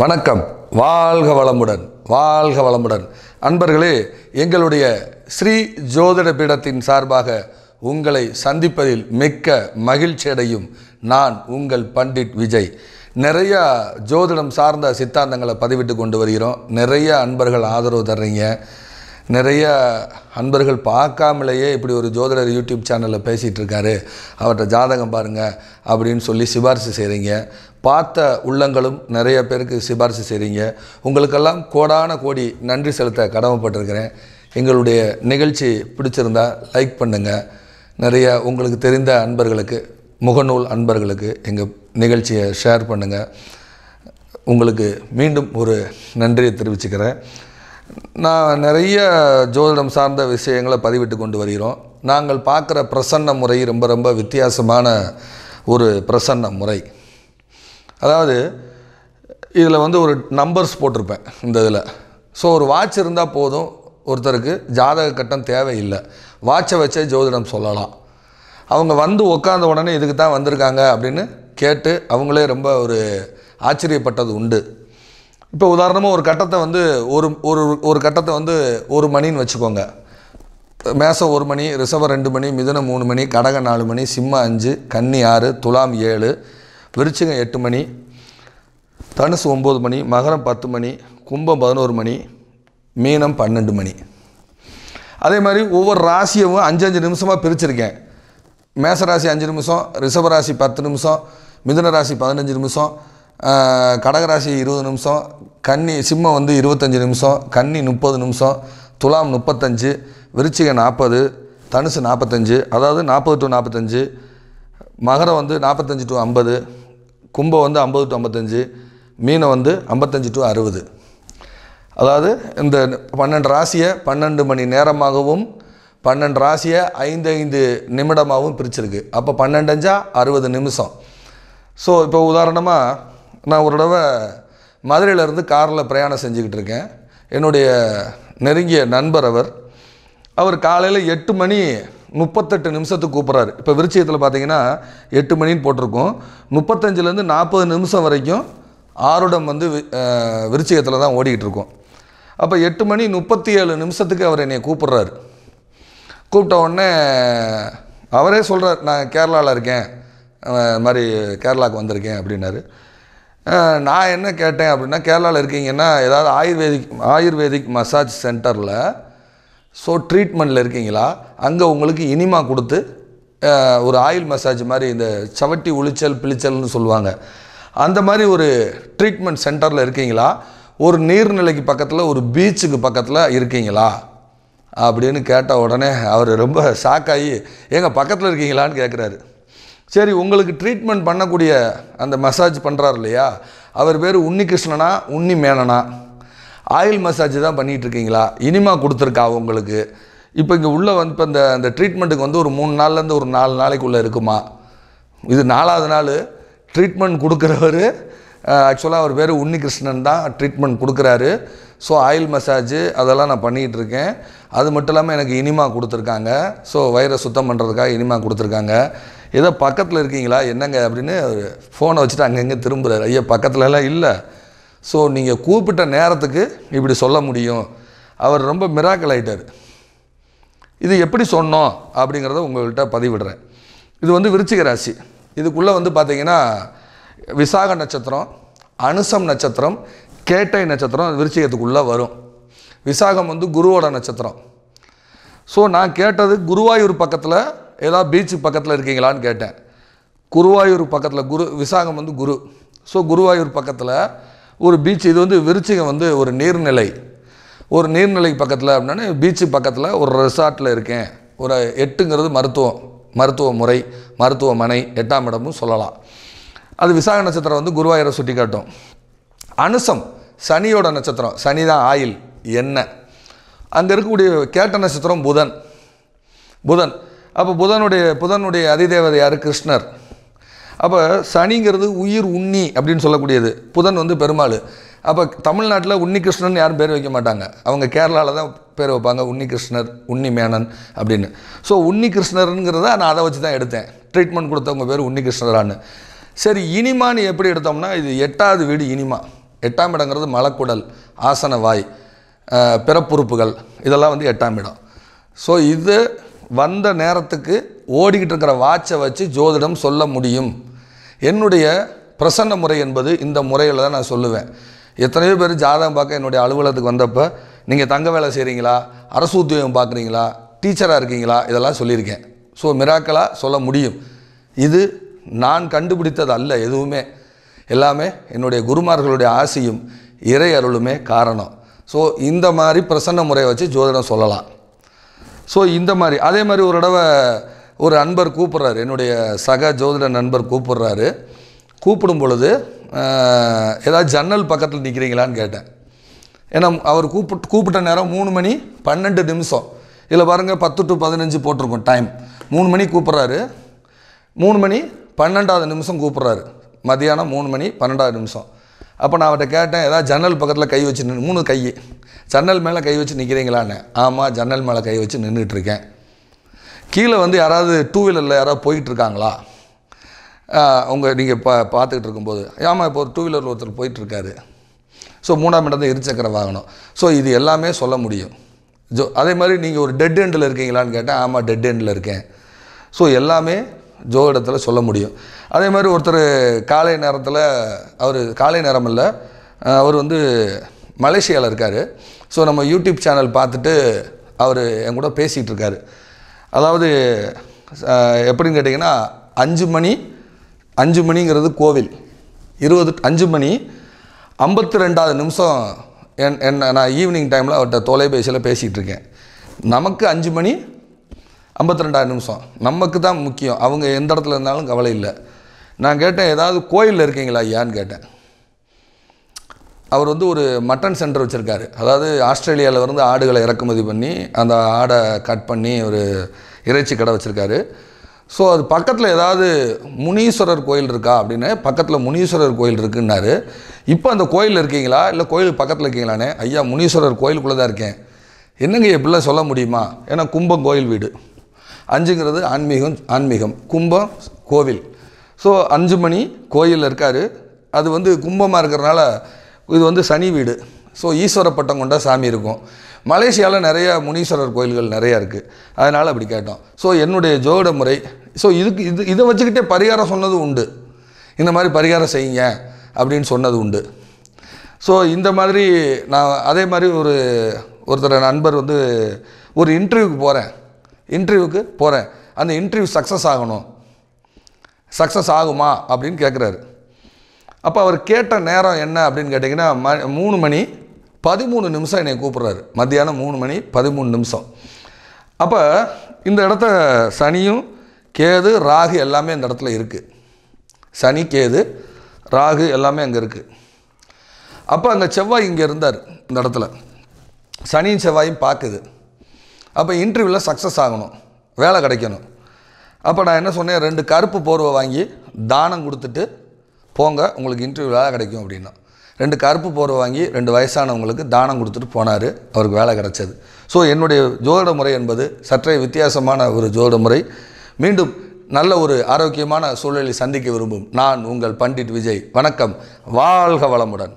வணக்கம் வாழ்க வளமுடன் வாழ்க வளமுடன் அன்பர்களே எங்களுடைய ஸ்ரீ ஜோதிட பீடத்தின் சார்பாக உங்களை சந்திப்பதில் மிக்க மகிழ்ச்சி அடையும் நான் உங்கள் பண்டிட் விஜய் நிறையா ஜோதிடம் சார்ந்த சித்தாந்தங்களை பதிவிட்டு கொண்டு வருகிறோம் நிறைய அன்பர்கள் ஆதரவு தர்றீங்க நிறைய அன்பர்கள் பார்க்காமலேயே இப்படி ஒரு ஜோதிடர் யூடியூப் சேனலில் பேசிகிட்டு இருக்காரு அவர்கிட்ட ஜாதகம் பாருங்கள் அப்படின்னு சொல்லி சிபாரிசு செய்கிறீங்க பார்த்த உள்ளங்களும் நிறைய பேருக்கு சிபாரிசு செய்கிறீங்க உங்களுக்கெல்லாம் கோடான கோடி நன்றி செலுத்த கடமைப்பட்டிருக்கிறேன் எங்களுடைய நிகழ்ச்சி பிடிச்சிருந்தால் லைக் பண்ணுங்கள் நிறைய உங்களுக்கு தெரிந்த அன்பர்களுக்கு முகநூல் அன்பர்களுக்கு எங்கள் நிகழ்ச்சியை ஷேர் பண்ணுங்கள் உங்களுக்கு மீண்டும் ஒரு நன்றியை தெரிவிச்சுக்கிறேன் நான் நிறைய ஜோதிடம் சார்ந்த விஷயங்களை பதிவிட்டு கொண்டு வருகிறோம் நாங்கள் பார்க்குற பிரசன்ன முறை ரொம்ப ரொம்ப வித்தியாசமான ஒரு பிரசன்ன முறை அதாவது இதில் வந்து ஒரு நம்பர்ஸ் போட்டிருப்பேன் இந்த இதில் ஸோ ஒரு வாட்ச் இருந்தால் போதும் ஒருத்தருக்கு ஜாதக கட்டம் தேவையில்லை வாட்சை வச்சே ஜோதிடம் சொல்லலாம் அவங்க வந்து உட்காந்த உடனே இதுக்கு தான் வந்திருக்காங்க அப்படின்னு கேட்டு அவங்களே ரொம்ப ஒரு ஆச்சரியப்பட்டது உண்டு இப்போ உதாரணமாக ஒரு கட்டத்தை வந்து ஒரு ஒரு ஒரு கட்டத்தை வந்து ஒரு மணின்னு வச்சுக்கோங்க மேசம் ஒரு மணி ரிசர்வ் ரெண்டு மணி மிதனம் மூணு மணி கடகம் நாலு மணி சிம்மம் அஞ்சு கன்னி ஆறு துலாம் ஏழு விருச்சிகம் எட்டு மணி தனுசு ஒம்பது மணி மகரம் பத்து மணி கும்பம் பதினோரு மணி மீனம் பன்னெண்டு மணி அதே மாதிரி ஒவ்வொரு ராசியவும் அஞ்சு நிமிஷமாக பிரிச்சிருக்கேன் மேசராசி அஞ்சு நிமிஷம் ராசி பத்து நிமிஷம் மிதன ராசி பதினஞ்சு நிமிஷம் கடகராசி இருபது நிமிஷம் கன்னி சிம்மம் வந்து இருபத்தஞ்சி நிமிஷம் கன்னி முப்பது நிமிஷம் துலாம் முப்பத்தஞ்சு விருச்சிகை நாற்பது தனுசு நாற்பத்தஞ்சு அதாவது நாற்பது டு நாற்பத்தஞ்சு மகரம் வந்து நாற்பத்தஞ்சு டு ஐம்பது கும்பம் வந்து ஐம்பது டு ஐம்பத்தஞ்சு மீனை வந்து ஐம்பத்தஞ்சு டு அறுபது அதாவது இந்த பன்னெண்டு ராசியை பன்னெண்டு மணி நேரமாகவும் பன்னெண்டு ராசியை ஐந்து ஐந்து நிமிடமாகவும் பிரிச்சிருக்கு அப்போ பன்னெண்டஞ்சா அறுபது நிமிஷம் ஸோ இப்போ உதாரணமாக நான் ஒரு தடவை மதுரையிலேருந்து காரில் பிரயாணம் செஞ்சுக்கிட்டு இருக்கேன் என்னுடைய நெருங்கிய நண்பர் அவர் அவர் காலையில் எட்டு மணி முப்பத்தெட்டு நிமிஷத்துக்கு கூப்பிட்றாரு இப்போ விருச்சியத்தில் பார்த்தீங்கன்னா எட்டு மணின்னு போட்டிருக்கோம் முப்பத்தஞ்சிலேருந்து நாற்பது நிமிஷம் வரைக்கும் ஆருடம் வந்து விருச்சிகத்தில் தான் ஓடிக்கிட்டு இருக்கோம் அப்போ எட்டு மணி முப்பத்தி ஏழு நிமிஷத்துக்கு அவர் என்னை கூப்பிட்றாரு கூப்பிட்ட உடனே அவரே சொல்கிறார் நான் கேரளாவில் இருக்கேன் மாதிரி கேரளாவுக்கு வந்திருக்கேன் அப்படின்னாரு நான் என்ன கேட்டேன் அப்படின்னா கேரளாவில் இருக்கீங்கன்னா ஏதாவது ஆயுர்வேதிக் ஆயுர்வேதிக் மசாஜ் சென்டரில் ஸோ ட்ரீட்மெண்ட்டில் இருக்கீங்களா அங்கே உங்களுக்கு இனிமா கொடுத்து ஒரு ஆயில் மசாஜ் மாதிரி இந்த சவட்டி உளிச்சல் பிளிச்சல்னு சொல்லுவாங்க அந்த மாதிரி ஒரு ட்ரீட்மெண்ட் சென்டரில் இருக்கீங்களா ஒரு நீர்நிலைக்கு பக்கத்தில் ஒரு பீச்சுக்கு பக்கத்தில் இருக்கீங்களா அப்படின்னு கேட்ட உடனே அவர் ரொம்ப ஷாக்காகி எங்கள் பக்கத்தில் இருக்கீங்களான்னு கேட்குறாரு சரி உங்களுக்கு ட்ரீட்மெண்ட் பண்ணக்கூடிய அந்த மசாஜ் பண்ணுறாரு இல்லையா அவர் பேர் உன்னிகிருஷ்ணனா உன்னி மேனனா ஆயில் மசாஜ் தான் பண்ணிகிட்ருக்கீங்களா இனிமா கொடுத்துருக்கா உங்களுக்கு இப்போ இங்கே உள்ளே வந்து இப்போ இந்த அந்த ட்ரீட்மெண்ட்டுக்கு வந்து ஒரு மூணு நாள்லேருந்து ஒரு நாலு நாளைக்குள்ளே இருக்குமா இது நாலாவது நாள் ட்ரீட்மெண்ட் கொடுக்குறவர் ஆக்சுவலாக அவர் பேர் உன்னிகிருஷ்ணன் தான் ட்ரீட்மெண்ட் கொடுக்குறாரு ஸோ ஆயில் மசாஜ் அதெல்லாம் நான் பண்ணிகிட்டு இருக்கேன் அது மட்டும் இல்லாமல் எனக்கு இனிமா கொடுத்துருக்காங்க ஸோ வயிறை சுத்தம் பண்ணுறதுக்காக இனிமா கொடுத்துருக்காங்க ஏதோ பக்கத்தில் இருக்கீங்களா என்னங்க அப்படின்னு ஃபோனை வச்சுட்டு அங்கங்கே திரும்புகிறார் ஐயா பக்கத்துலலாம் இல்லை ஸோ நீங்கள் கூப்பிட்ட நேரத்துக்கு இப்படி சொல்ல முடியும் அவர் ரொம்ப மிராக்கல் ஆகிட்டார் இது எப்படி சொன்னோம் அப்படிங்கிறத உங்கள்கிட்ட பதிவிடுறேன் இது வந்து விருச்சிக ராசி இதுக்குள்ளே வந்து பார்த்திங்கன்னா விசாக நட்சத்திரம் அனுசம் நட்சத்திரம் கேட்டை நட்சத்திரம் விருச்சிகத்துக்குள்ளே வரும் விசாகம் வந்து குருவோட நட்சத்திரம் ஸோ நான் கேட்டது குருவாயூர் பக்கத்தில் ஏதாவது பீச்சு பக்கத்தில் இருக்கீங்களான்னு கேட்டேன் குருவாயூர் பக்கத்தில் குரு விசாகம் வந்து குரு ஸோ குருவாயூர் பக்கத்தில் ஒரு பீச் இது வந்து விருச்சிகம் வந்து ஒரு நீர்நிலை ஒரு நீர்நிலை பக்கத்தில் அப்படின்னா பீச்சு பக்கத்தில் ஒரு ரெசார்ட்டில் இருக்கேன் ஒரு எட்டுங்கிறது மருத்துவம் மருத்துவ முறை மருத்துவமனை எட்டாம் இடமும் சொல்லலாம் அது விசாக நட்சத்திரம் வந்து குருவாயூரை சுட்டி காட்டும் அனுசம் சனியோட நட்சத்திரம் சனி தான் ஆயில் எண்ணெய் அங்கே இருக்கக்கூடிய கேட்ட நட்சத்திரம் புதன் புதன் அப்போ புதனுடைய புதனுடைய அதிதேவதை யார் கிருஷ்ணர் அப்போ சனிங்கிறது உயிர் உன்னி அப்படின்னு சொல்லக்கூடியது புதன் வந்து பெருமாள் அப்போ தமிழ்நாட்டில் உன்னி கிருஷ்ணன் யாரும் பேர் வைக்க மாட்டாங்க அவங்க கேரளாவில் தான் பேர் வைப்பாங்க உன்னி கிருஷ்ணர் உன்னி மேனன் அப்படின்னு ஸோ உன்னி கிருஷ்ணருங்கிறத நான் அதை வச்சு தான் எடுத்தேன் ட்ரீட்மெண்ட் கொடுத்தவங்க பேர் உன்னி கிருஷ்ணரான்னு சரி இனிமான்னு எப்படி எடுத்தோம்னா இது எட்டாவது வீடு இனிமா எட்டாம் இடங்கிறது மலக்குடல் ஆசன வாய் பிறப்புறுப்புகள் இதெல்லாம் வந்து எட்டாம் இடம் ஸோ இது வந்த நேரத்துக்கு ஓடிக்கிட்டு இருக்கிற வாட்சை வச்சு ஜோதிடம் சொல்ல முடியும் என்னுடைய பிரசன்ன முறை என்பது இந்த முறையில் தான் நான் சொல்லுவேன் எத்தனையோ பேர் ஜாதகம் பார்க்க என்னுடைய அலுவலகத்துக்கு வந்தப்போ நீங்கள் தங்க வேலை செய்கிறீங்களா அரசு உத்தியோகம் பார்க்குறீங்களா டீச்சராக இருக்கீங்களா இதெல்லாம் சொல்லியிருக்கேன் ஸோ மிராக்கலாக சொல்ல முடியும் இது நான் கண்டுபிடித்தது அல்ல எதுவுமே எல்லாமே என்னுடைய குருமார்களுடைய ஆசையும் இறை அருளுமே காரணம் ஸோ இந்த மாதிரி பிரசன்ன முறையை வச்சு ஜோதிடம் சொல்லலாம் ஸோ இந்த மாதிரி அதே மாதிரி ஒரு தடவை ஒரு அன்பர் கூப்பிட்றாரு என்னுடைய சக ஜோதிட நண்பர் கூப்பிட்றாரு கூப்பிடும் பொழுது ஏதாவது ஜன்னல் பக்கத்தில் நிற்கிறீங்களான்னு கேட்டேன் ஏன்னா அவர் கூப்பிட்டு கூப்பிட்ட நேரம் மூணு மணி பன்னெண்டு நிமிஷம் இதில் பாருங்கள் பத்து டு பதினஞ்சு போட்டிருக்கோம் டைம் மூணு மணி கூப்பிட்றாரு மூணு மணி பன்னெண்டாவது நிமிஷம் கூப்பிட்றாரு மதியானம் மூணு மணி பன்னெண்டாவது நிமிஷம் அப்போ நான் அவர்கிட்ட கேட்டேன் ஏதாவது ஜன்னல் பக்கத்தில் கை வச்சு நின்று மூணு கை ஜன்னல் மேலே கை வச்சு நிற்கிறீங்களான்னு ஆமாம் ஜன்னல் மேலே கை வச்சு நின்றுட்டுருக்கேன் கீழே வந்து யாராவது டூ வீலரில் யாராவது போயிட்டுருக்காங்களா உங்கள் நீங்கள் பா பார்த்துக்கிட்டு இருக்கும்போது ஆமாம் இப்போ ஒரு டூ வீலர் ஒருத்தர் போயிட்டுருக்காரு ஸோ மூணாம் இடம் தான் இருசக்கர வாகனம் ஸோ இது எல்லாமே சொல்ல முடியும் ஜோ அதே மாதிரி நீங்கள் ஒரு டெட் எண்டில் இருக்கீங்களான்னு கேட்டேன் ஆமாம் டெட் எண்டில் இருக்கேன் ஸோ எல்லாமே ஜோதிடத்தில் சொல்ல முடியும் அதே மாதிரி ஒருத்தர் காலை நேரத்தில் அவர் காலை நேரம் இல்லை அவர் வந்து மலேசியாவில் இருக்கார் ஸோ நம்ம யூடியூப் சேனல் பார்த்துட்டு அவர் என் கூட பேசிகிட்டு இருக்கார் அதாவது எப்படின்னு கேட்டிங்கன்னா அஞ்சு மணி அஞ்சு மணிங்கிறது கோவில் இருபது அஞ்சு மணி ஐம்பத்தி ரெண்டாவது நிமிஷம் என் என்ன நான் ஈவினிங் டைமில் அவர்கிட்ட தொலைபேசியில் பேசிகிட்டு இருக்கேன் நமக்கு அஞ்சு மணி ஐம்பத்தி ரெண்டாயிரம் நிமிஷம் நமக்கு தான் முக்கியம் அவங்க எந்த இடத்துல இருந்தாலும் கவலை இல்லை நான் கேட்டேன் ஏதாவது கோயிலில் இருக்கீங்களா ஐயான்னு கேட்டேன் அவர் வந்து ஒரு மட்டன் சென்டர் வச்சுருக்காரு அதாவது ஆஸ்திரேலியாவில் இருந்து ஆடுகளை இறக்குமதி பண்ணி அந்த ஆடை கட் பண்ணி ஒரு இறைச்சி கடை வச்சுருக்காரு ஸோ அது பக்கத்தில் ஏதாவது முனீஸ்வரர் கோயில் இருக்கா அப்படின்னு பக்கத்தில் முனீஸ்வரர் கோயில் இருக்குன்னாரு இப்போ அந்த கோயில் இருக்கீங்களா இல்லை கோயில் பக்கத்தில் இருக்கீங்களானே ஐயா முனீஸ்வரர் கோயிலுக்குள்ளே தான் இருக்கேன் என்னங்க இப்படிலாம் சொல்ல முடியுமா ஏன்னா கும்பம் கோயில் வீடு அஞ்சுங்கிறது ஆன்மீகம் ஆன்மீகம் கும்பம் கோவில் ஸோ அஞ்சு மணி கோயிலில் இருக்கார் அது வந்து கும்பமாக இருக்கிறனால இது வந்து சனி வீடு ஸோ ஈஸ்வர பட்டம் கொண்ட சாமி இருக்கும் மலேசியாவில் நிறையா முனீஸ்வரர் கோயில்கள் நிறையா இருக்குது அதனால் அப்படி கேட்டோம் ஸோ என்னுடைய ஜோட முறை ஸோ இதுக்கு இது இதை வச்சுக்கிட்டே பரிகாரம் சொன்னது உண்டு இந்த மாதிரி பரிகாரம் செய்யுங்க அப்படின்னு சொன்னது உண்டு ஸோ இந்த மாதிரி நான் அதே மாதிரி ஒரு ஒருத்தர் நண்பர் வந்து ஒரு இன்டர்வியூக்கு போகிறேன் இன்டர்வியூக்கு போகிறேன் அந்த இன்டர்வியூ சக்ஸஸ் ஆகணும் சக்ஸஸ் ஆகுமா அப்படின்னு கேட்குறாரு அப்போ அவர் கேட்ட நேரம் என்ன அப்படின்னு கேட்டிங்கன்னா ம மூணு மணி பதிமூணு நிமிஷம் என்னை கூப்பிட்றாரு மத்தியானம் மூணு மணி பதிமூணு நிமிஷம் அப்போ இந்த இடத்த சனியும் கேது ராகு எல்லாமே இந்த இடத்துல இருக்குது சனி கேது ராகு எல்லாமே அங்கே இருக்குது அப்போ அங்கே செவ்வாய் இங்கே இருந்தார் இந்த இடத்துல சனியும் செவ்வாயும் பார்க்குது அப்போ இன்டர்வியூவில் சக்ஸஸ் ஆகணும் வேலை கிடைக்கணும் அப்போ நான் என்ன சொன்னேன் ரெண்டு கருப்பு போர்வை வாங்கி தானம் கொடுத்துட்டு போங்க உங்களுக்கு இன்டர்வியூ வேலை கிடைக்கும் அப்படின்னா ரெண்டு கருப்பு போர்வை வாங்கி ரெண்டு வயசானவங்களுக்கு தானம் கொடுத்துட்டு போனார் அவருக்கு வேலை கிடைச்சது ஸோ என்னுடைய ஜோதிட முறை என்பது சற்றே வித்தியாசமான ஒரு ஜோதிட முறை மீண்டும் நல்ல ஒரு ஆரோக்கியமான சூழலை சந்திக்க விரும்பும் நான் உங்கள் பண்டிட் விஜய் வணக்கம் வாழ்க வளமுடன்